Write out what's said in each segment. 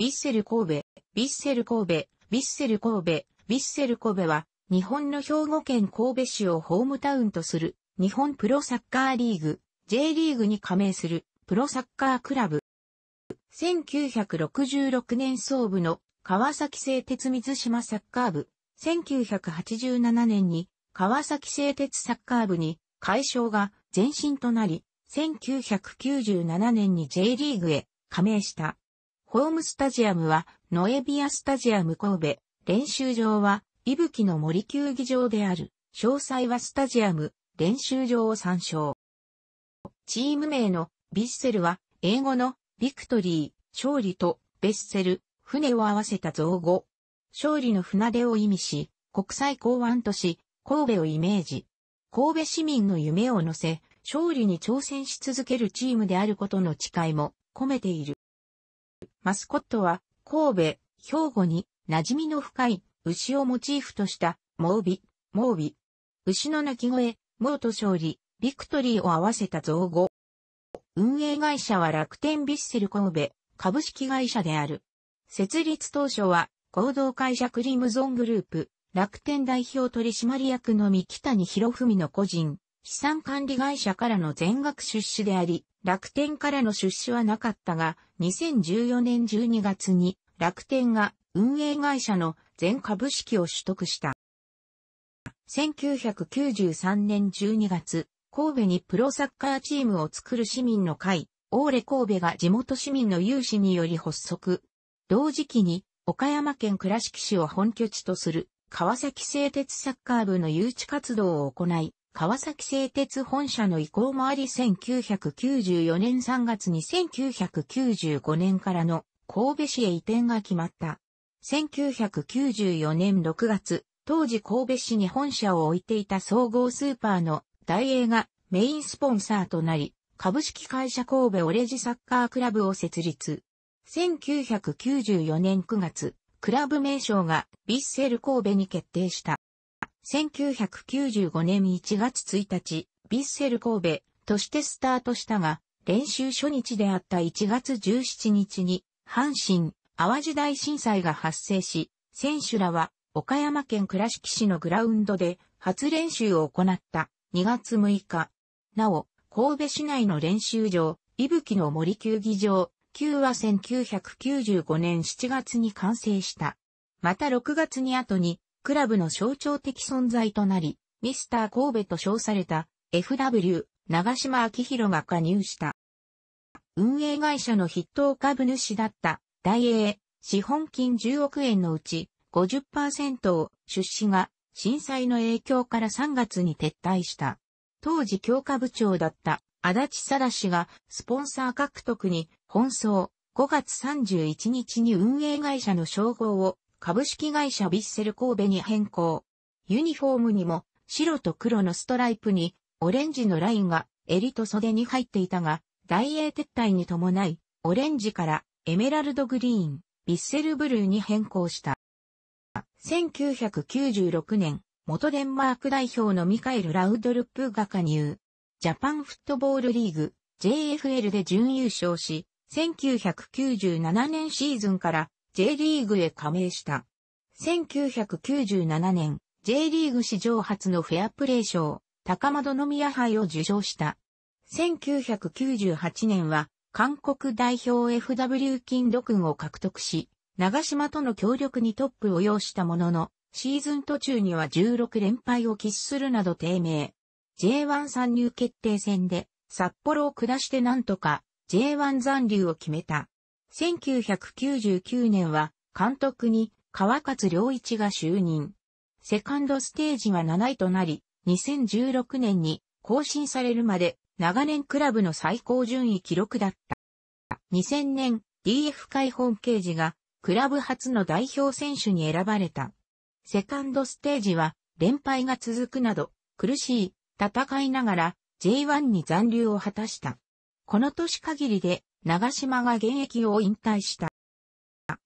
ビッセル神戸、ビッセル神戸、ビッセル神戸、ビッセル神戸は、日本の兵庫県神戸市をホームタウンとする、日本プロサッカーリーグ、J リーグに加盟する、プロサッカークラブ。1966年創部の川崎製鉄水島サッカー部。1987年に川崎製鉄サッカー部に解消が前身となり、1997年に J リーグへ加盟した。ホームスタジアムはノエビアスタジアム神戸、練習場は伊吹の森球技場である、詳細はスタジアム、練習場を参照。チーム名のビッセルは英語のビクトリー、勝利とベッセル、船を合わせた造語。勝利の船出を意味し、国際港湾都市、神戸をイメージ。神戸市民の夢を乗せ、勝利に挑戦し続けるチームであることの誓いも込めている。マスコットは、神戸、兵庫に馴染みの深い牛をモチーフとした、モービ、モービ。牛の鳴き声、モーと勝利、ビクトリーを合わせた造語。運営会社は楽天ビッセル神戸株式会社である。設立当初は合同会社クリムゾングループ楽天代表取締役の三木谷博文の個人資産管理会社からの全額出資であり、楽天からの出資はなかったが、2014年12月に楽天が運営会社の全株式を取得した。1993年12月、神戸にプロサッカーチームを作る市民の会、オーレ神戸が地元市民の有志により発足。同時期に、岡山県倉敷市を本拠地とする、川崎製鉄サッカー部の誘致活動を行い、川崎製鉄本社の移行もあり1994年3月に1995年からの神戸市へ移転が決まった。1994年6月、当時神戸市に本社を置いていた総合スーパーの大英がメインスポンサーとなり、株式会社神戸オレジサッカークラブを設立。1994年9月、クラブ名称がヴィッセル神戸に決定した。1995年1月1日、ヴィッセル神戸としてスタートしたが、練習初日であった1月17日に、阪神、淡路大震災が発生し、選手らは岡山県倉敷市のグラウンドで初練習を行った2月6日。なお、神戸市内の練習場、伊吹の森球技場、旧は1995年7月に完成した。また6月に後にクラブの象徴的存在となり、ミスター神戸と称された FW 長島昭弘が加入した。運営会社の筆頭株主だった大英資本金10億円のうち50%を出資が震災の影響から3月に撤退した。当時教科部長だった足立貞氏がスポンサー獲得に奔走5月31日に運営会社の称号を株式会社ヴィッセル神戸に変更。ユニフォームにも白と黒のストライプにオレンジのラインが襟と袖に入っていたが、大英撤退に伴い、オレンジからエメラルドグリーン、ヴィッセルブルーに変更した。1996年、元デンマーク代表のミカエル・ラウドルップが加入。ジャパンフットボールリーグ、JFL で準優勝し、1997年シーズンから J リーグへ加盟した。1997年、J リーグ史上初のフェアプレー賞、高窓宮杯を受賞した。1998年は、韓国代表 FW 金独軍を獲得し、長島との協力にトップを要したものの、シーズン途中には16連敗を喫するなど低迷。J1 参入決定戦で、札幌を下してなんとか J1 残留を決めた。1999年は監督に川勝良一が就任。セカンドステージは7位となり、2016年に更新されるまで長年クラブの最高順位記録だった。2000年、DF 解放刑事がクラブ初の代表選手に選ばれた。セカンドステージは連敗が続くなど苦しい戦いながら J1 に残留を果たした。この年限りで長島が現役を引退した。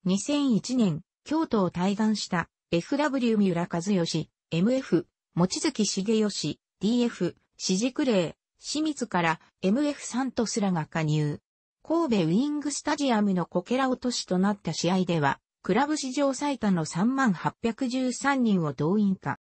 2001年、京都を退団した FW 三浦和義、MF、望月茂義、DF、四軸霊、清水から MF サントスらが加入。神戸ウィングスタジアムのこけら落としとなった試合では、クラブ史上最多の3813人を動員化。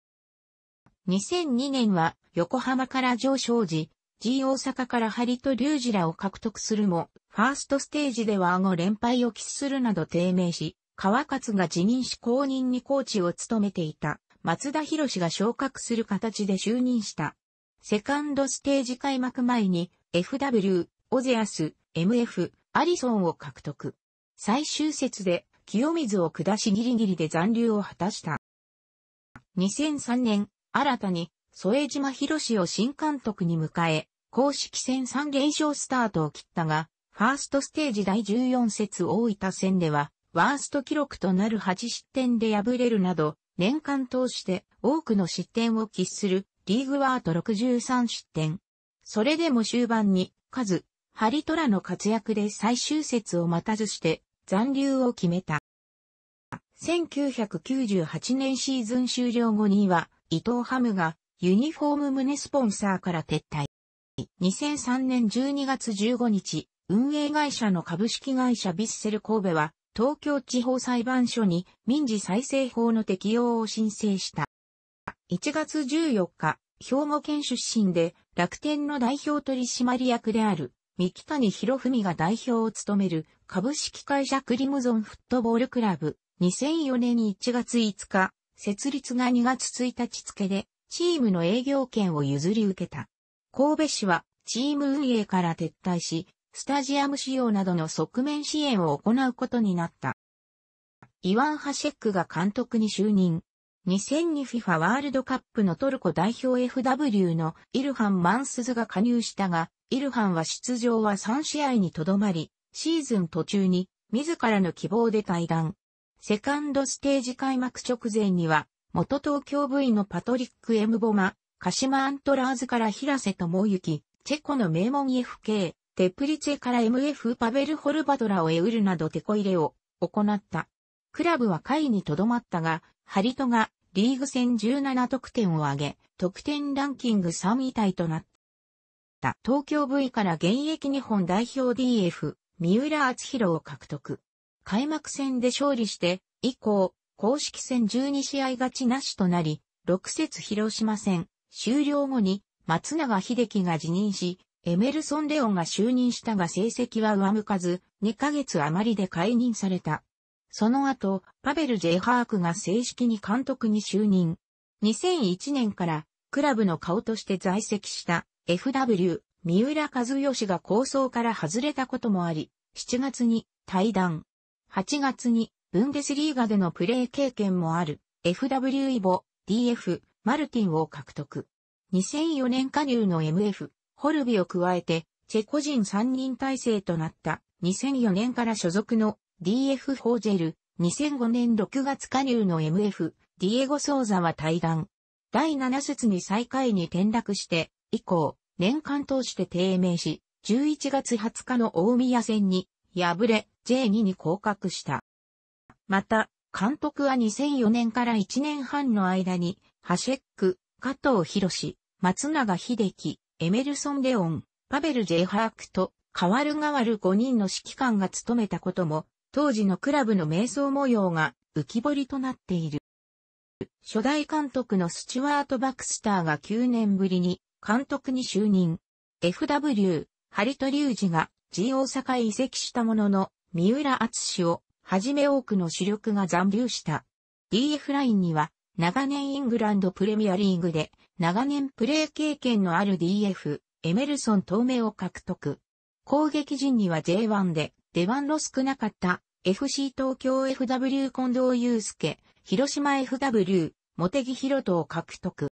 2002年は横浜から上昇時、G 大阪からハリとリュウジラを獲得するも、ファーストステージではあ後連敗を喫するなど低迷し、川勝が辞任し公認にコーチを務めていた松田博が昇格する形で就任した。セカンドステージ開幕前に FW、オゼアス、MF、アリソンを獲得。最終節で清水を下しギリギリで残留を果たした。2003年、新たに添島博を新監督に迎え、公式戦3連勝スタートを切ったが、ファーストステージ第14節大分戦では、ワースト記録となる8失点で敗れるなど、年間通して多くの失点を喫するリーグワート63失点。それでも終盤に、カズ、ハリトラの活躍で最終節を待たずして残留を決めた。1998年シーズン終了後には、伊藤ハムがユニフォーム胸スポンサーから撤退。2003年12月15日、運営会社の株式会社ビッセル神戸は、東京地方裁判所に民事再生法の適用を申請した。1月14日、兵庫県出身で楽天の代表取締役である三木谷博文が代表を務める株式会社クリムゾンフットボールクラブ2004年1月5日、設立が2月1日付でチームの営業権を譲り受けた。神戸市はチーム運営から撤退し、スタジアム仕様などの側面支援を行うことになった。イワン・ハシェックが監督に就任。2002FIFA ワールドカップのトルコ代表 FW のイルハン・マンスズが加入したが、イルハンは出場は3試合にとどまり、シーズン途中に自らの希望で退団。セカンドステージ開幕直前には元東京 V のパトリック・エムボマ、鹿島アントラーズから平瀬智之、チェコの名門 FK、テプリチェから MF パベル・ホルバドラを得るなどテコ入れを行った。クラブは下位にとどまったが、ハリトがリーグ戦17得点を挙げ、得点ランキング3位タイとなった。東京 V から現役日本代表 DF、三浦厚弘を獲得。開幕戦で勝利して、以降、公式戦12試合勝ちなしとなり、6節広島戦終了後に松永秀樹が辞任し、エメルソン・レオンが就任したが成績は上向かず、2ヶ月余りで解任された。その後、パベル・ジェイハークが正式に監督に就任。2001年からクラブの顔として在籍した FW、三浦和義が構想から外れたこともあり、7月に対談。8月にブンデスリーガでのプレー経験もある FW イボ、DF、マルティンを獲得。2004年加入の MF、ホルビを加えて、チェコ人3人体制となった2004年から所属の DF ホージェル、2005年6月加入の MF、ディエゴ・ソーザは対談。第7節に最下位に転落して、以降、年間通して低迷し、11月20日の大宮戦に、敗れ、J2 に降格した。また、監督は2004年から1年半の間に、ハシェック、加藤博士、松永秀樹、エメルソン・レオン、パベル・ジェイハークと、代わる代わる5人の指揮官が務めたことも、当時のクラブの瞑想模様が浮き彫りとなっている。初代監督のスチュワート・バクスターが9年ぶりに監督に就任。FW、ハリト・リュウジが G 大阪へ移籍したものの、三浦厚氏をはじめ多くの主力が残留した。DF ラインには、長年イングランドプレミアリーグで、長年プレー経験のある DF、エメルソン・透明を獲得。攻撃陣には J1 で、出番の少なかった、FC 東京 FW 近藤祐介、広島 FW、茂木博人を獲得。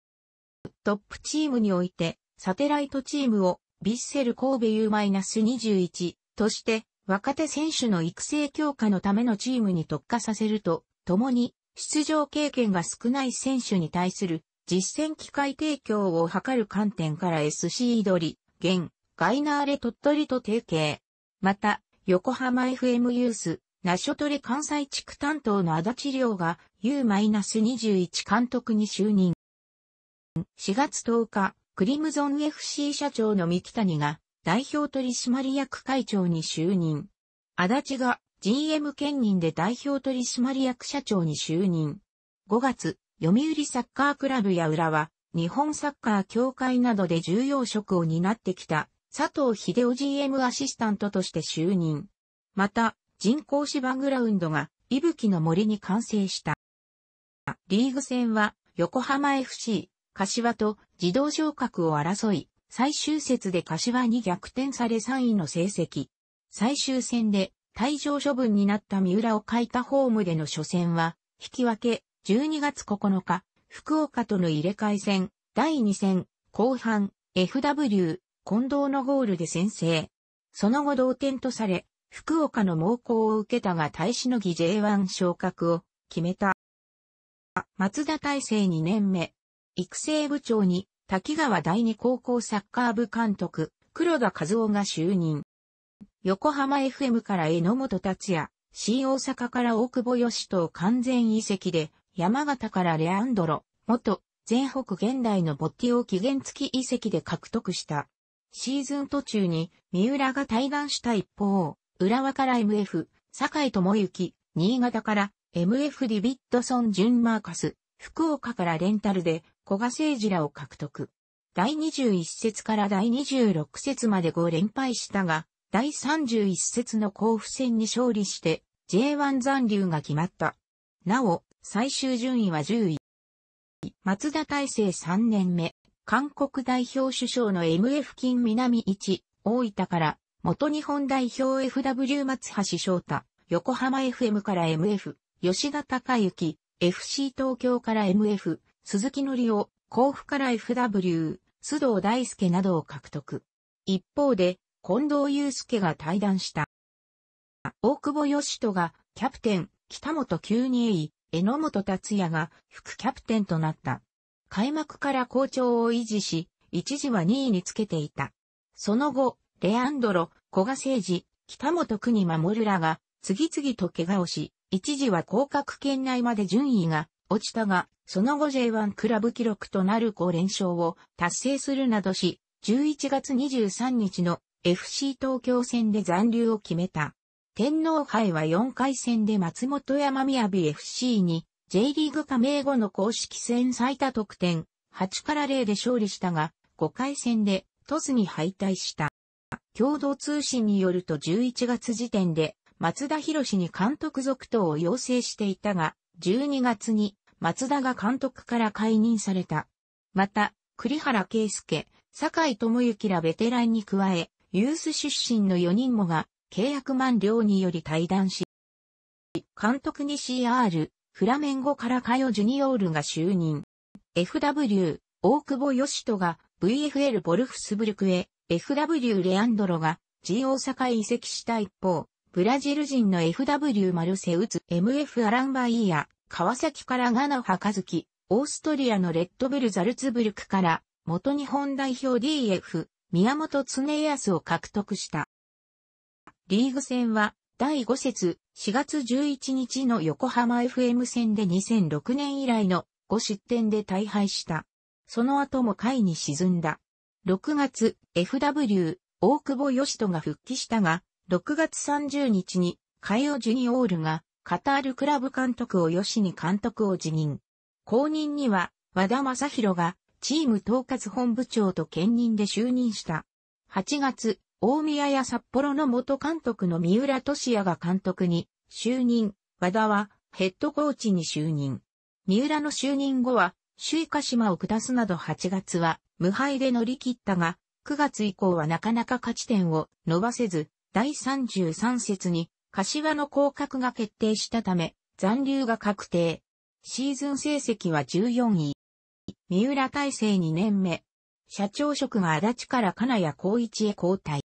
トップチームにおいて、サテライトチームを、ビッセル神戸 U-21 として、若手選手の育成強化のためのチームに特化させると、共に出場経験が少ない選手に対する実践機会提供を図る観点から SC 取り、現、ガイナーレ鳥取と提携。また、横浜 FM ユース、ナショトレ関西地区担当の足立亮が U-21 監督に就任。4月10日、クリムゾン FC 社長の三木谷が代表取締役会長に就任。足立が GM 兼任で代表取締役社長に就任。5月、読売サッカークラブや浦和、日本サッカー協会などで重要職を担ってきた佐藤秀夫 GM アシスタントとして就任。また、人工芝グラウンドが、いぶきの森に完成した。リーグ戦は、横浜 FC、柏と自動昇格を争い、最終節で柏に逆転され3位の成績。最終戦で退場処分になった三浦を書いたホームでの初戦は、引き分け、12月9日、福岡との入れ替え戦、第2戦、後半、FW、近藤のゴールで先制。その後同点とされ、福岡の猛攻を受けたが大使の儀 J1 昇格を決めた。松田大成2年目、育成部長に滝川第二高校サッカー部監督、黒田和夫が就任。横浜 FM から榎本達也、新大阪から大久保義人完全移籍で、山形からレアンドロ、元、全北現代のボッティを期限付き移籍で獲得した。シーズン途中に、三浦が対談した一方、浦和から MF、坂井智之、新潟から MF ディビッドソン・ジュン・マーカス、福岡からレンタルで、古賀聖治らを獲得。第21節から第26節まで5連敗したが、第31節の甲府戦に勝利して J1 残留が決まった。なお、最終順位は10位。松田大成3年目、韓国代表首相の MF 金南1、大分から、元日本代表 FW 松橋翔太、横浜 FM から MF、吉田隆之、FC 東京から MF、鈴木則夫、甲府から FW、須藤大輔などを獲得。一方で、近藤祐介が対談した。大久保義人がキャプテン、北本九二位、榎本達也が副キャプテンとなった。開幕から好調を維持し、一時は2位につけていた。その後、レアンドロ、古賀誠治、北本国守らが、次々と怪我をし、一時は降格圏内まで順位が落ちたが、その後 J1 クラブ記録となる5連勝を達成するなどし、11月23日の FC 東京戦で残留を決めた。天皇杯は4回戦で松本山雅 FC に J リーグ加盟後の公式戦最多得点8から0で勝利したが5回戦でトスに敗退した。共同通信によると11月時点で松田博に監督続投を要請していたが12月に松田が監督から解任された。また、栗原圭介、坂井智之らベテランに加え、ユース出身の4人もが契約満了により退団し、監督に CR、フラメンゴからカヨジュニオールが就任。FW、大久保義人が VFL ボルフスブルクへ、FW レアンドロが G 大阪へ移籍した一方、ブラジル人の FW マルセウツ、MF アランバイーヤ、川崎からガナハカズキ、オーストリアのレッドブルザルツブルクから、元日本代表 DF、宮本恒康を獲得した。リーグ戦は、第5節、4月11日の横浜 FM 戦で2006年以来の5失点で大敗した。その後も下位に沈んだ。6月、FW、大久保義人が復帰したが、6月30日に、カイオ・ジュニオールが、カタールクラブ監督を吉に監督を辞任。後任には、和田正宏が、チーム統括本部長と兼任で就任した。8月、大宮や札幌の元監督の三浦俊也が監督に就任、和田はヘッドコーチに就任。三浦の就任後は、首位シ島を下すなど8月は無敗で乗り切ったが、9月以降はなかなか勝ち点を伸ばせず、第33節に、柏の降格が決定したため、残留が確定。シーズン成績は14位。三浦大成2年目。社長職が足立から金谷光一へ交代。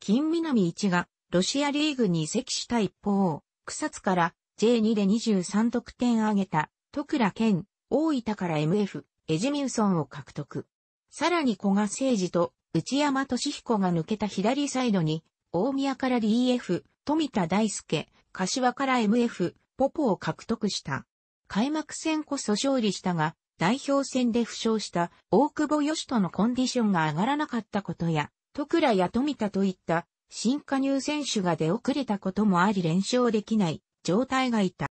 金南一がロシアリーグに移籍した一方、草津から J2 で23得点挙げた、徳良健、大分から MF、エジミューソンを獲得。さらに小賀誠二と内山俊彦が抜けた左サイドに、大宮から DF、富田大輔、柏から MF、ポポを獲得した。開幕戦こそ勝利したが、代表戦で負傷した大久保義人のコンディションが上がらなかったことや、徳倉や富田といった新加入選手が出遅れたこともあり連勝できない状態がいた。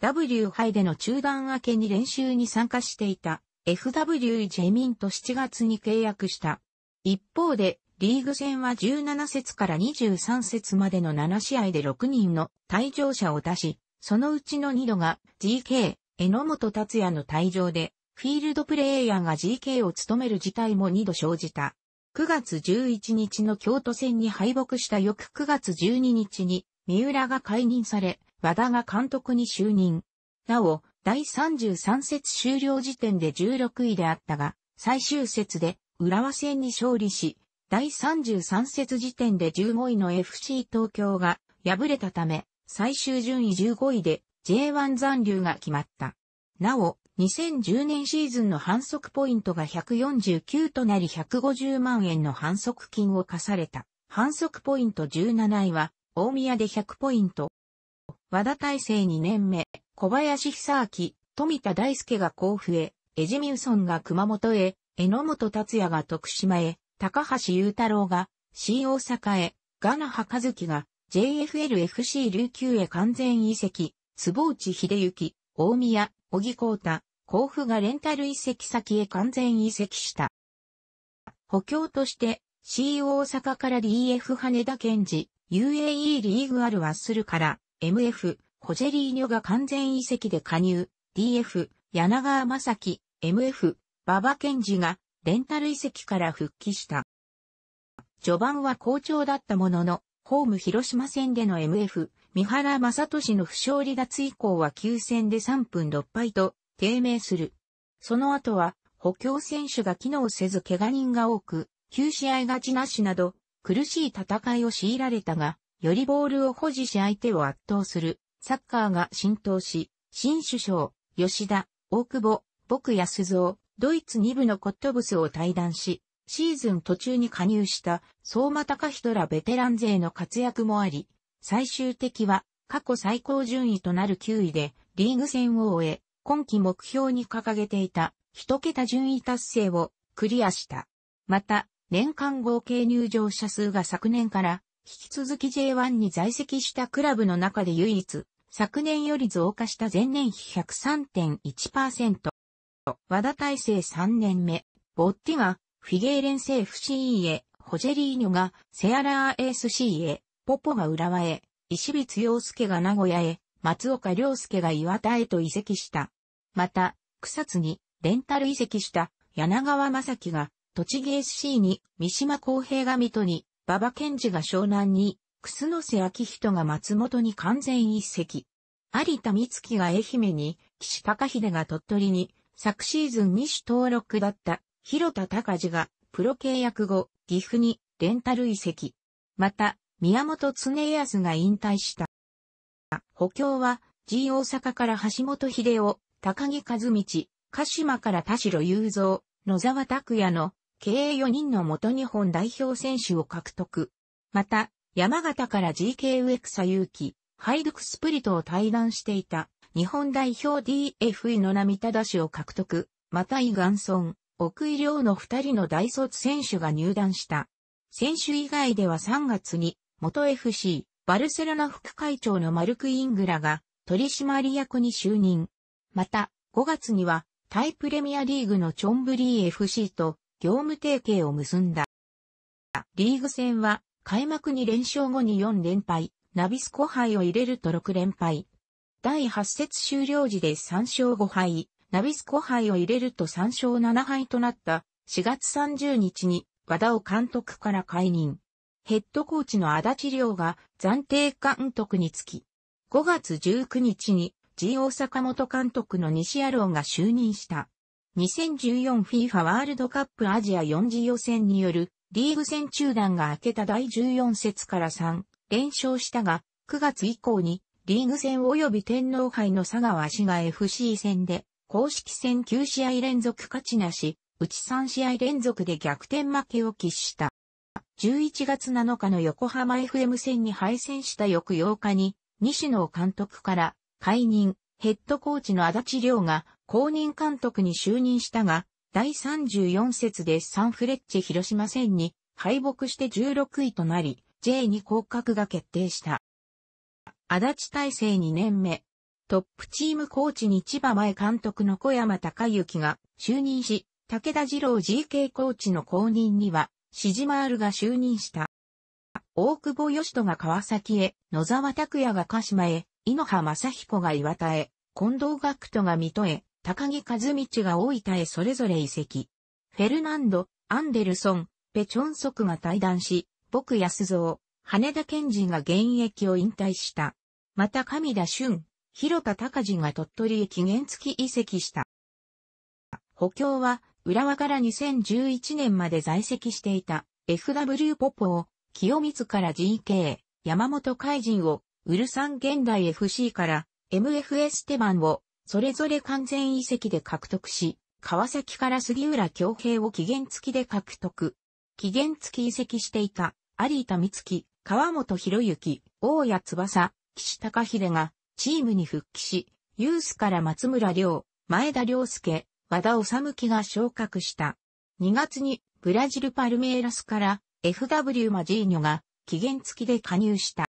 W 杯での中断明けに練習に参加していた FW ジェミンと7月に契約した。一方でリーグ戦は17節から23節までの7試合で6人の退場者を出し、そのうちの2度が GK、榎本達也の退場で、フィールドプレイヤーが GK を務める事態も2度生じた。9月11日の京都戦に敗北した翌9月12日に、三浦が解任され、和田が監督に就任。なお、第33節終了時点で16位であったが、最終節で、浦和戦に勝利し、第33節時点で15位の FC 東京が敗れたため、最終順位15位で J1 残留が決まった。なお、2010年シーズンの反則ポイントが149となり150万円の反則金を課された。反則ポイント17位は、大宮で100ポイント。和田大成2年目、小林久明、富田大輔が甲府へ、エジミウソンが熊本へ、榎本達也が徳島へ、高橋雄太郎が、新大阪へ、ガナハカズキが、JFLFC 琉球へ完全移籍、坪内秀幸、大宮、小木光太、甲府がレンタル移籍先へ完全移籍した。補強として、C 大阪から DF 羽田健治、UAE リーグアルワッスルから、MF、ホジェリーニョが完全移籍で加入、DF、柳川正樹、MF、馬場健治がレンタル移籍から復帰した。序盤は好調だったものの、ホーム広島戦での MF、三原正俊の負傷離脱以降は9戦で3分6敗と低迷する。その後は補強選手が機能せず怪我人が多く、9試合勝ちなしなど苦しい戦いを強いられたが、よりボールを保持し相手を圧倒するサッカーが浸透し、新首相、吉田、大久保、僕安蔵、ドイツ2部のコットブスを退団し、シーズン途中に加入した相馬高人らベテラン勢の活躍もあり、最終的は過去最高順位となる9位でリーグ戦を終え、今季目標に掲げていた1桁順位達成をクリアした。また、年間合計入場者数が昨年から引き続き J1 に在籍したクラブの中で唯一、昨年より増加した前年比103.1%、和田大成3年目、ボッティがフィゲーレンセ FC へ、ホジェリーニョがセアラー ASC へ、ポポが浦和へ、石光洋介が名古屋へ、松岡良介が岩田へと移籍した。また、草津にレンタル移籍した柳川正樹が栃木 SC に三島公平が水戸に、馬場健二が湘南に、楠瀬明人が松本に完全一席。有田光月が愛媛に、岸高秀が鳥取に、昨シーズン2種登録だった広田隆治がプロ契約後、岐阜にレンタル移籍。また、宮本常康が引退した。補強は、G 大阪から橋本秀夫、高木和道、鹿島から田代雄三、野沢拓也の経営4人の元日本代表選手を獲得。また、山形から GK 植草勇気、ハイドクスプリトを対談していた日本代表 DFE の並田氏を獲得、またイ・ガンソン、奥井亮の二人の大卒選手が入団した。選手以外では3月に、元 FC、バルセロナ副会長のマルク・イングラが取締役に就任。また、5月には、タイプレミアリーグのチョンブリー FC と業務提携を結んだ。リーグ戦は、開幕に連勝後に4連敗、ナビスコ杯を入れると6連敗、第8節終了時で3勝5敗、ナビスコ杯を入れると3勝7敗となった4月30日に和田を監督から解任。ヘッドコーチの足立亮が暫定監督につき、5月19日に G 大阪元監督の西野郎が就任した。2014FIFA ワールドカップアジア4次予選によるリーグ戦中断が明けた第14節から3連勝したが、9月以降にリーグ戦及び天皇杯の佐川氏が FC 戦で、公式戦9試合連続勝ちなし、うち3試合連続で逆転負けを喫した。11月7日の横浜 FM 戦に敗戦した翌8日に、西野監督から解任、ヘッドコーチの足立亮が公認監督に就任したが、第34節でサンフレッチェ広島戦に敗北して16位となり、J に降格が決定した。足立体制2年目。トップチームコーチに千葉前監督の小山隆之が就任し、武田二郎 GK コーチの後任には、シジマールが就任した。大久保義人が川崎へ、野沢拓也が鹿島へ、井ノ葉正彦が岩田へ、近藤学人が水戸へ、高木和道が大分へそれぞれ移籍。フェルナンド、アンデルソン、ペチョンソクが対談し、僕安蔵、羽田健人が現役を引退した。また上田俊、広田隆二が鳥取へ期限付き移籍した。補強は、浦和から2011年まで在籍していた FW ポポを、清光から GK、山本海人を、ウルサン現代 FC から MFS 手番を、それぞれ完全移籍で獲得し、川崎から杉浦京平を期限付きで獲得。期限付き移籍していた、有田光樹、川本博之、大谷翼、岸高秀がチームに復帰し、ユースから松村亮、前田亮介、和田治向が昇格した。2月にブラジルパルメイラスから FW マジーニョが期限付きで加入した。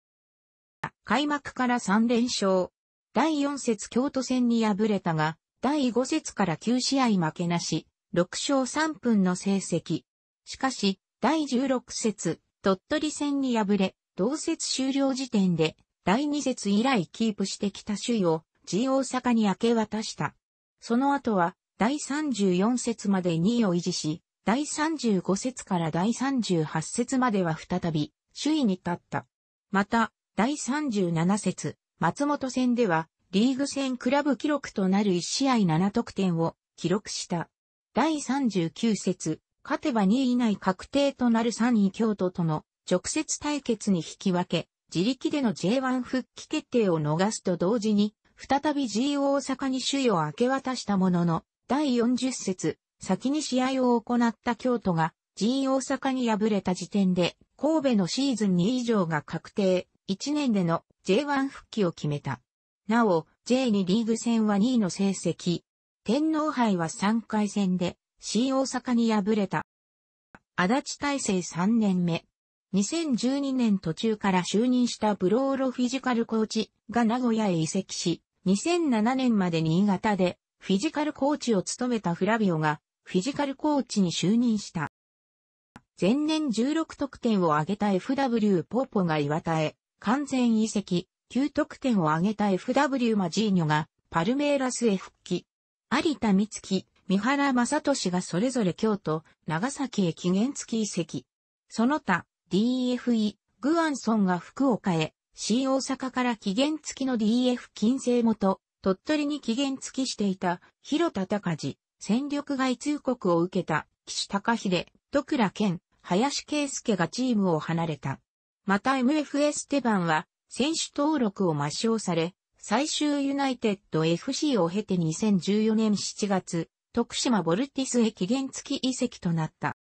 開幕から3連勝。第4節京都戦に敗れたが、第5節から9試合負けなし、6勝3分の成績。しかし、第16節、鳥取戦に敗れ、同節終了時点で、第2節以来キープしてきた首位を、G 大阪に明け渡した。その後は、第34節まで2位を維持し、第35節から第38節までは再び、首位に立った。また、第37節、松本戦では、リーグ戦クラブ記録となる1試合7得点を記録した。第39節、勝てば2位以内確定となる3位京都との直接対決に引き分け、自力での J1 復帰決定を逃すと同時に、再び G 大阪に首位を明け渡したものの、第40節、先に試合を行った京都が G 大阪に敗れた時点で、神戸のシーズン2以上が確定、1年での J1 復帰を決めた。なお、J2 リーグ戦は2位の成績。天皇杯は3回戦で、新大阪に敗れた。足立体制3年目。2012年途中から就任したブローロフィジカルコーチが名古屋へ移籍し、2007年まで新潟でフィジカルコーチを務めたフラビオがフィジカルコーチに就任した。前年16得点を挙げた FW ポーポが岩田へ完全移籍、9得点を挙げた FW マジーニョがパルメーラスへ復帰。有田光月。三原正俊がそれぞれ京都、長崎へ期限付き移籍。その他、DFE、グアンソンが福岡へ、新大阪から期限付きの DF 金星元、鳥取に期限付きしていた、広田隆治、戦力外通告を受けた、岸隆秀、徳倉健、林圭介がチームを離れた。また MFS 手番は、選手登録を抹消され、最終ユナイテッド FC を経て2014年7月、徳島ボルティスへ期限付き移籍となった。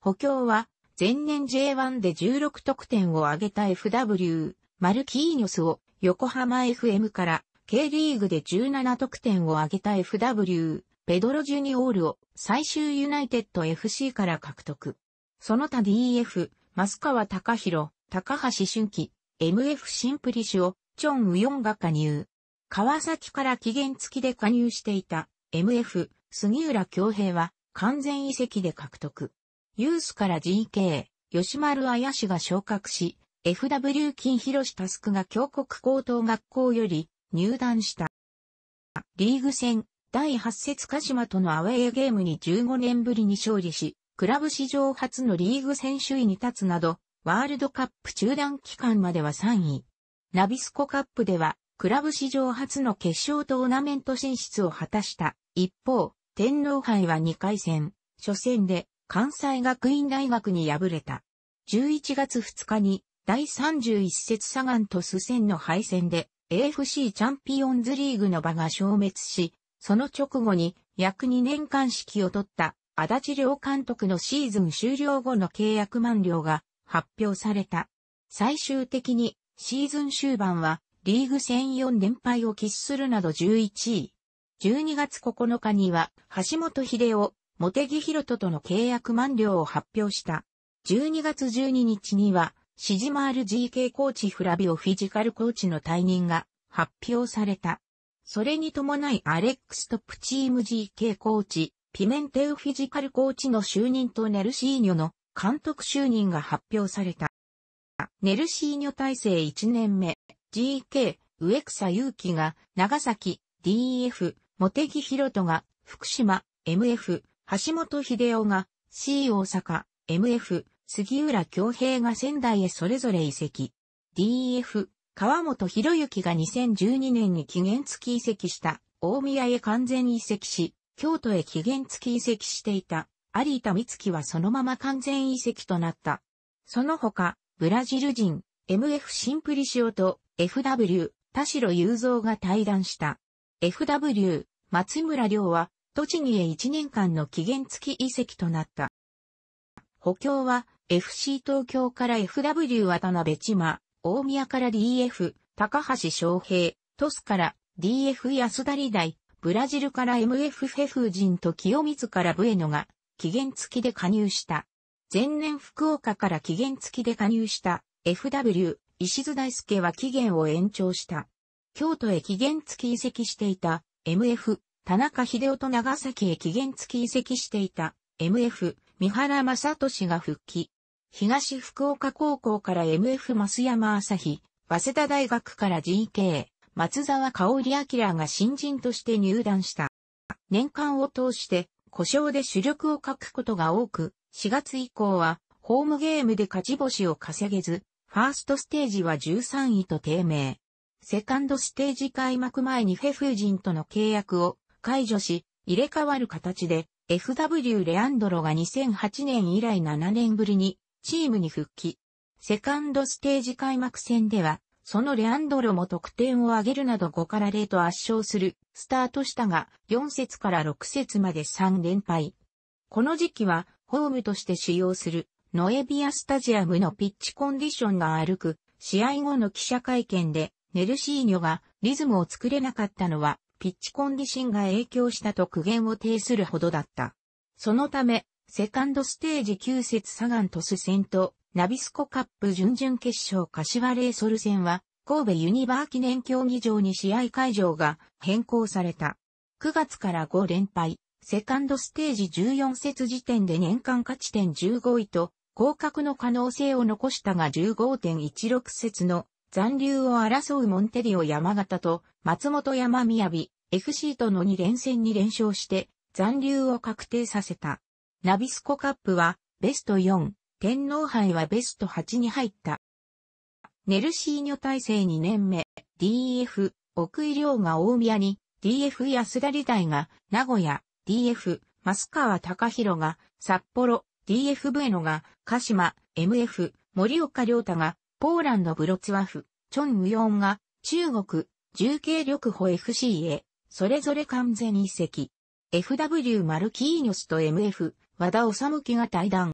補強は、前年 J1 で16得点を挙げた FW、マルキーニョスを横浜 FM から K リーグで17得点を挙げた FW、ペドロ・ジュニオールを最終ユナイテッド FC から獲得。その他 DF、マス川ヒ弘、高橋俊樹、MF シンプリシュをチョン・ウヨンが加入。川崎から期限付きで加入していた MF、杉浦京平は完全移籍で獲得。ユースから GK、吉丸綾氏が昇格し、FW 金広タスクが強国高等学校より入団した。リーグ戦第8節鹿島とのアウェーゲームに15年ぶりに勝利し、クラブ史上初のリーグ戦首位に立つなど、ワールドカップ中断期間までは3位。ナビスコカップでは、クラブ史上初の決勝トーナメント進出を果たした。一方、天皇杯は2回戦、初戦で関西学院大学に敗れた。11月2日に第31節左岸とス戦の敗戦で AFC チャンピオンズリーグの場が消滅し、その直後に約2年間指揮を取った足立良監督のシーズン終了後の契約満了が発表された。最終的にシーズン終盤はリーグ戦4連敗を喫するなど11位。12月9日には、橋本秀夫、茂木博人との契約満了を発表した。12月12日には、シジマール GK コーチフラビオフィジカルコーチの退任が発表された。それに伴いアレックストップチーム GK コーチ、ピメンテウフィジカルコーチの就任とネルシーニョの監督就任が発表された。ネルシーニョ体制1年目、GK、植草祐希が長崎、DF、茂木博人が、福島、MF、橋本秀夫が、C 大阪、MF、杉浦京平が仙台へそれぞれ移籍。DF、川本博之が2012年に期限付き移籍した大宮へ完全移籍し、京都へ期限付き移籍していた有田光月はそのまま完全移籍となった。その他、ブラジル人、MF シンプリシオと FW、田代雄三が対談した。FW、松村亮は、栃木へ1年間の期限付き移籍となった。補強は、FC 東京から FW 渡辺千葉、大宮から DF、高橋昌平、トスから DF 安田理大、ブラジルから MF フェフ人と清水からブエノが、期限付きで加入した。前年福岡から期限付きで加入した FW、石津大介は期限を延長した。京都へ期限付き移籍していた MF 田中秀夫と長崎へ期限付き移籍していた MF 三原正俊が復帰。東福岡高校から MF 増山朝日、早稲田大学から GK、松沢香織明が新人として入団した。年間を通して故障で主力を欠くことが多く、4月以降はホームゲームで勝ち星を稼げず、ファーストステージは13位と低迷。セカンドステージ開幕前にフェフージンとの契約を解除し、入れ替わる形で FW レアンドロが2008年以来7年ぶりにチームに復帰。セカンドステージ開幕戦では、そのレアンドロも得点を上げるなど5から0と圧勝するスタートしたが、4節から6節まで3連敗。この時期は、ホームとして使用するノエビアスタジアムのピッチコンディションが歩く、試合後の記者会見で、ネルシーニョがリズムを作れなかったのは、ピッチコンディシンが影響したと苦言を呈するほどだった。そのため、セカンドステージ9節サガントス戦と、ナビスコカップ準々決勝柏レイソル戦は、神戸ユニバー記念競技場に試合会場が変更された。9月から5連敗、セカンドステージ14節時点で年間勝ち点15位と、降格の可能性を残したが15.16節の残留を争うモンテディオ山形と松本山雅 FC との2連戦に連勝して残留を確定させた。ナビスコカップはベスト4、天皇杯はベスト8に入った。ネルシーニョ体制2年目、DF、奥井亮が大宮に、DF 安田理大が名古屋、DF、増川隆弘が札幌、DF ブエノが鹿島、MF、森岡良太がポーランドブロツワフ、チョン・ウヨンが、中国、重慶力歩 FC へ、それぞれ完全移籍。FW マルキーニョスと MF、和田治木が対談。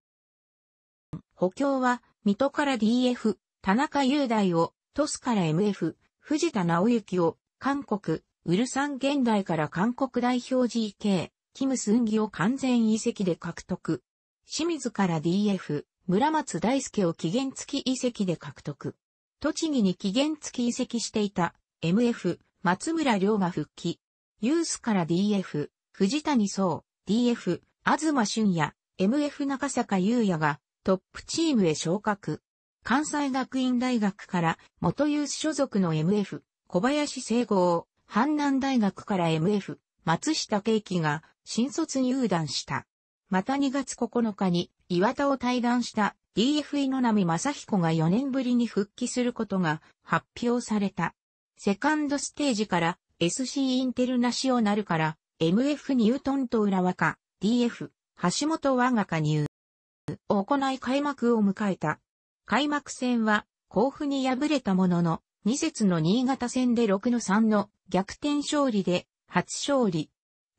補強は、水戸から DF、田中雄大を、トスから MF、藤田直之を、韓国、ウルサン現代から韓国代表 GK、キムスンギを完全移籍で獲得。清水から DF、村松大輔を期限付き遺跡で獲得。栃木に期限付き遺跡していた MF 松村亮が復帰。ユースから DF 藤谷壮、DF 東俊也、MF 中坂優也がトップチームへ昇格。関西学院大学から元ユース所属の MF 小林聖郷、阪南大学から MF 松下慶喜が新卒入団した。また2月9日に岩田を対談した DFE の波正彦が4年ぶりに復帰することが発表された。セカンドステージから SC インテルナシオナルから MF ニュートンと浦和か DF 橋本和が加入を行い開幕を迎えた。開幕戦は甲府に敗れたものの2節の新潟戦で6の3の逆転勝利で初勝利。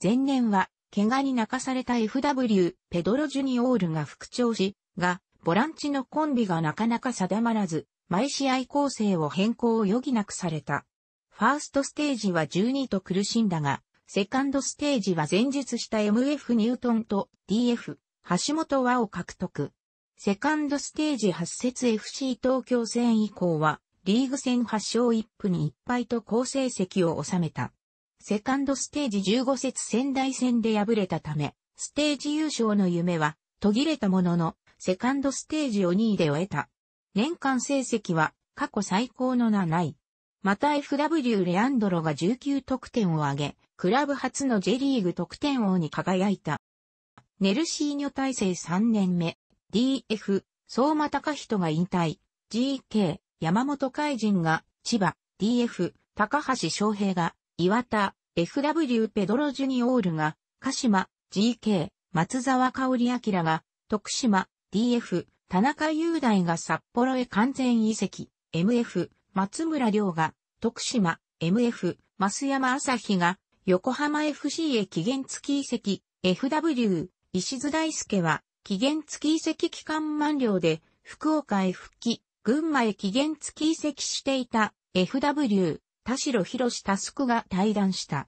前年は怪我に泣かされた FW、ペドロ・ジュニオールが復調し、が、ボランチのコンビがなかなか定まらず、毎試合構成を変更を余儀なくされた。ファーストステージは12と苦しんだが、セカンドステージは前述した MF ニュートンと DF、橋本和を獲得。セカンドステージ発節 FC 東京戦以降は、リーグ戦8勝1分に1敗と好成績を収めた。セカンドステージ15節仙台戦で敗れたため、ステージ優勝の夢は途切れたものの、セカンドステージを2位で終えた。年間成績は過去最高の7位。また FW レアンドロが19得点を挙げ、クラブ初の J リーグ得点王に輝いた。ネルシーニョ体制3年目、DF、相馬隆人が引退、GK、山本海人が、千葉、DF、高橋昌平が、岩田、F.W. ペドロ・ジュニオールが、鹿島、GK、松沢香織明が、徳島、DF、田中雄大が札幌へ完全移籍、MF、松村亮が、徳島、MF、増山朝日が、横浜 FC へ期限付き移籍、FW、石津大介は、期限付き移籍期間満了で、福岡へ復帰、群馬へ期限付き移籍していた、FW、田代博士タスクが対談した。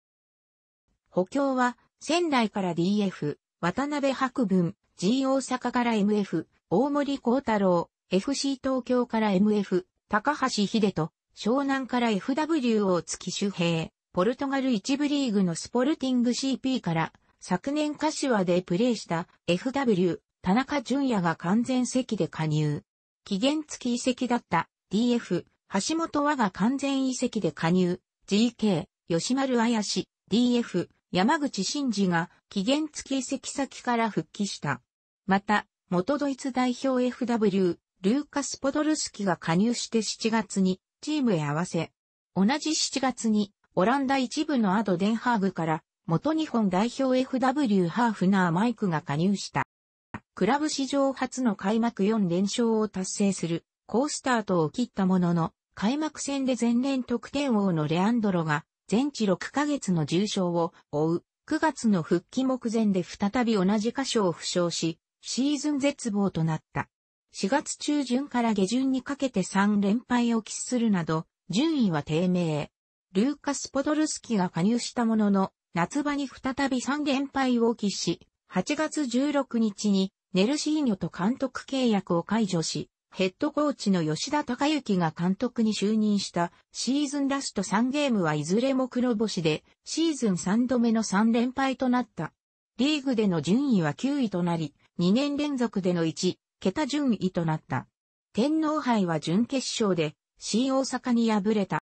補強は、仙台から DF、渡辺博文、G 大阪から MF、大森幸太郎、FC 東京から MF、高橋秀人、湘南から FW を月周平、ポルトガル一部リーグのスポルティング CP から、昨年柏でプレーした FW、田中淳也が完全席で加入。期限付き移籍だった DF、橋本和が完全移籍で加入、GK、吉丸林、DF、山口真嗣が期限付き移籍先から復帰した。また、元ドイツ代表 FW、ルーカス・ポドルスキが加入して7月にチームへ合わせ、同じ7月にオランダ一部のアド・デンハーグから元日本代表 FW ハーフナー・マイクが加入した。クラブ史上初の開幕4連勝を達成する好スタートを切ったものの、開幕戦で前年得点王のレアンドロが、全治6ヶ月の重傷を負う、9月の復帰目前で再び同じ箇所を負傷し、シーズン絶望となった。4月中旬から下旬にかけて3連敗を喫するなど、順位は低迷。ルーカス・ポドルスキが加入したものの、夏場に再び3連敗を喫し、8月16日にネルシーニョと監督契約を解除し、ヘッドコーチの吉田隆之が監督に就任したシーズンラスト3ゲームはいずれも黒星でシーズン3度目の3連敗となった。リーグでの順位は9位となり、2年連続での1桁順位となった。天皇杯は準決勝で新大阪に敗れた。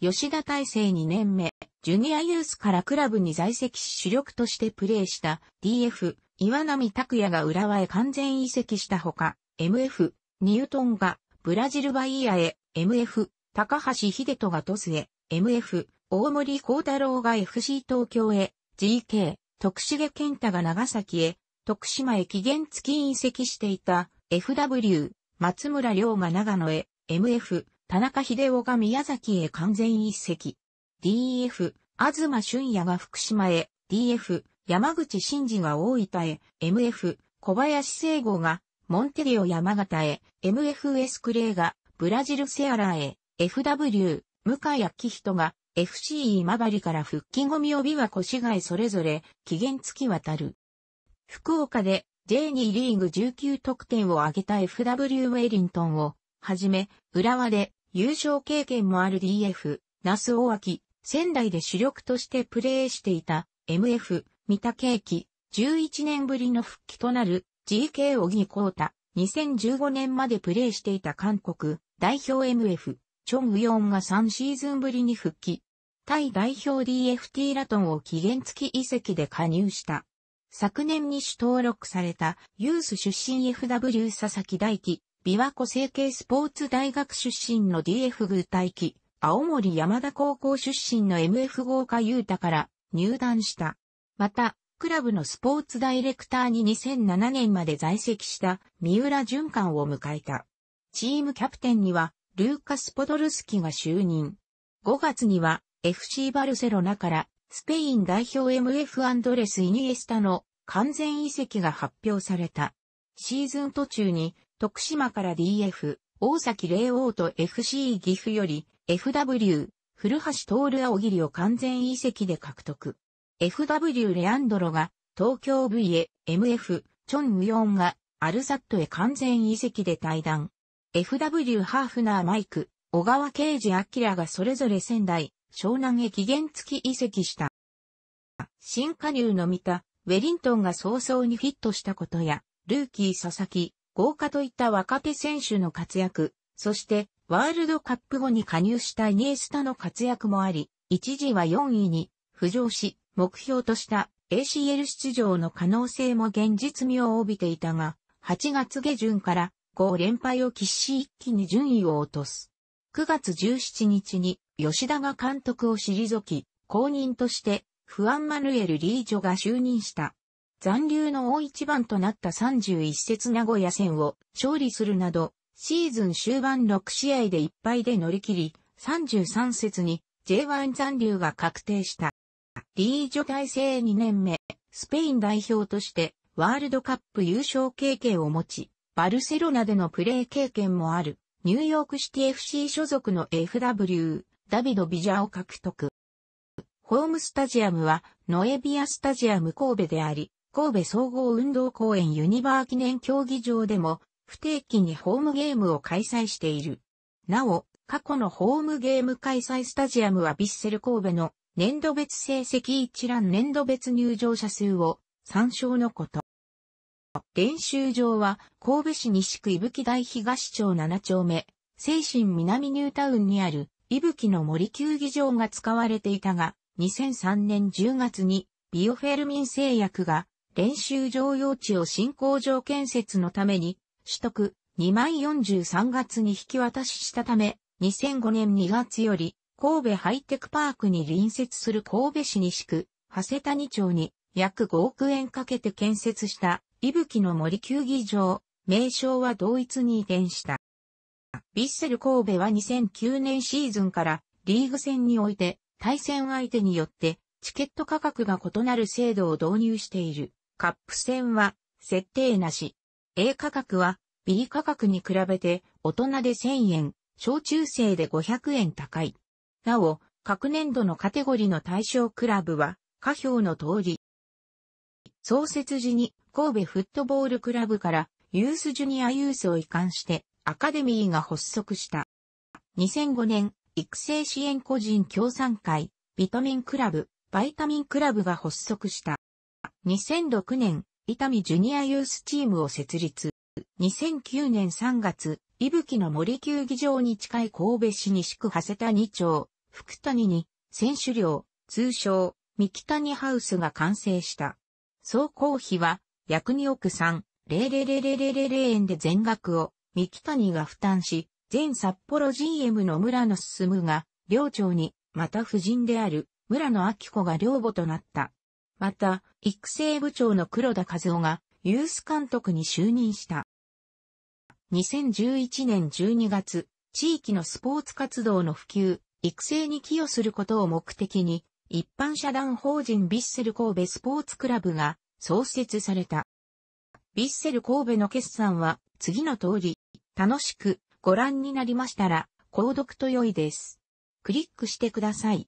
吉田大成2年目、ジュニアユースからクラブに在籍し主力としてプレーした DF 岩波拓也が浦和へ完全移籍したほか、MF ニュートンが、ブラジルバイヤへ、MF、高橋秀人がトスへ、MF、大森幸太郎が FC 東京へ、GK、徳重健太が長崎へ、徳島へ期限付き移籍していた、FW、松村亮が長野へ、MF、田中秀夫が宮崎へ完全移籍。DF、東俊也が福島へ、DF、山口真嗣が大分へ、MF、小林聖吾がモンテディオ山形へ、MFS クレイが、ブラジルセアラーへ、FW、向井明人が、FC 今治から復帰後み帯は越谷それぞれ、期限付き渡る。福岡で、J2 リーグ19得点を挙げた FW ウェリントンを、はじめ、浦和で優勝経験もある DF、那須大脇、仙台で主力としてプレーしていた MF、三田景気、11年ぶりの復帰となる GK 小木光太、2015年までプレーしていた韓国代表 MF、チョン・ウヨンが3シーズンぶりに復帰。対代表 DFT ラトンを期限付き移籍で加入した。昨年に主登録されたユース出身 FW 佐々木大輝、琵琶湖成形スポーツ大学出身の DF 具大輝、青森山田高校出身の MF 豪華優太から入団した。また、クラブのスポーツダイレクターに2007年まで在籍した三浦循環を迎えた。チームキャプテンにはルーカス・ポドルスキが就任。5月には FC バルセロナからスペイン代表 MF アンドレス・イニエスタの完全移籍が発表された。シーズン途中に徳島から DF、大崎霊王と FC 岐阜より FW、古橋徹青桐を完全移籍で獲得。FW レアンドロが東京 V a MF チョン・ウヨンがアルザットへ完全移籍で対談。FW ハーフナーマイク、小川慶治ラがそれぞれ仙台、湘南へ期限付き移籍した。新加入の見た、ウェリントンが早々にフィットしたことや、ルーキー佐々木、豪華といった若手選手の活躍、そしてワールドカップ後に加入したイニエスタの活躍もあり、一時は4位に浮上し、目標とした ACL 出場の可能性も現実味を帯びていたが、8月下旬から5連敗を喫し一気に順位を落とす。9月17日に吉田が監督を退き、公認としてフアン・マヌエル・リージョが就任した。残留の大一番となった31節名古屋戦を勝利するなど、シーズン終盤6試合でいっぱいで乗り切り、33節に J1 残留が確定した。リージョ体制2年目、スペイン代表としてワールドカップ優勝経験を持ち、バルセロナでのプレー経験もある、ニューヨークシティ FC 所属の FW、ダビド・ビジャを獲得。ホームスタジアムは、ノエビアスタジアム神戸であり、神戸総合運動公園ユニバー記念競技場でも、不定期にホームゲームを開催している。なお、過去のホームゲーム開催スタジアムはビッセル神戸の年度別成績一覧年度別入場者数を参照のこと。練習場は神戸市西区伊吹台東町7丁目、精新南ニュータウンにある伊吹の森球技場が使われていたが、2003年10月にビオフェルミン製薬が練習場用地を新工場建設のために取得2万43月に引き渡ししたため、2005年2月より神戸ハイテクパークに隣接する神戸市西区、長谷谷町に約5億円かけて建設した、いぶきの森球技場、名称は同一に移転した。ヴィッセル神戸は2009年シーズンからリーグ戦において対戦相手によってチケット価格が異なる制度を導入している。カップ戦は設定なし。A 価格は B 価格に比べて大人で1000円、小中生で500円高い。なお、各年度のカテゴリの対象クラブは、下表の通り。創設時に神戸フットボールクラブからユースジュニアユースを移管してアカデミーが発足した。2005年、育成支援個人協賛会、ビタミンクラブ、バイタミンクラブが発足した。2006年、伊丹ジュニアユースチームを設立。2009年3月、伊吹の森球技場に近い神戸市西区長谷田2町、福谷に、選手寮、通称、三木谷ハウスが完成した。総工費は、約2億3、0 0 0レレレ0円で全額を、三木谷が負担し、前札幌 GM の村野進が、寮長に、また夫人である、村野明子が寮母となった。また、育成部長の黒田和夫が、ユース監督に就任した。2011年12月、地域のスポーツ活動の普及、育成に寄与することを目的に、一般社団法人ビッセル神戸スポーツクラブが創設された。ビッセル神戸の決算は次の通り、楽しくご覧になりましたら、購読と良いです。クリックしてください。